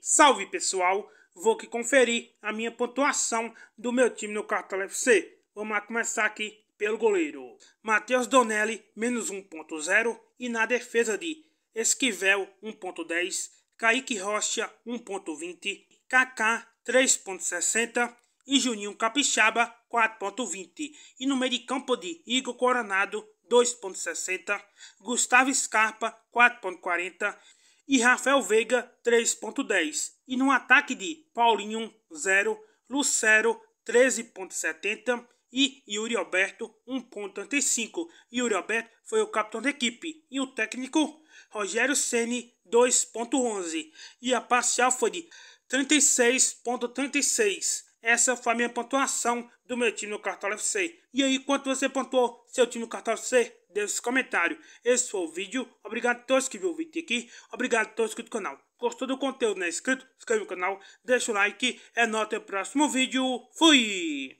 Salve pessoal, vou aqui conferir a minha pontuação do meu time no Cartola FC. Vamos lá começar aqui pelo goleiro. Matheus Donelli, menos 1.0 e na defesa de Esquivel, 1.10, Kaique Rocha, 1.20, Kaká, 3.60 e Juninho Capixaba, 4.20. E no meio de campo de Igor Coronado, 2.60, Gustavo Scarpa, 4.40 e Rafael Veiga 3.10. E no ataque de Paulinho 0, Lucero 13.70 e Yuri Alberto 1.85. Yuri Alberto foi o capitão da equipe e o técnico Rogério Ceni 2.11 e a parcial foi de 36.36. Essa foi a minha pontuação do meu time no Cartola FC. E aí, quanto você pontuou seu time no Cartola FC? deixe comentário. Esse foi o vídeo. Obrigado a todos que viram o vídeo aqui. Obrigado a todos que no canal. Gostou do conteúdo, não é inscrito? Inscreve no canal, deixa o like. É nóis, até o próximo vídeo. Fui!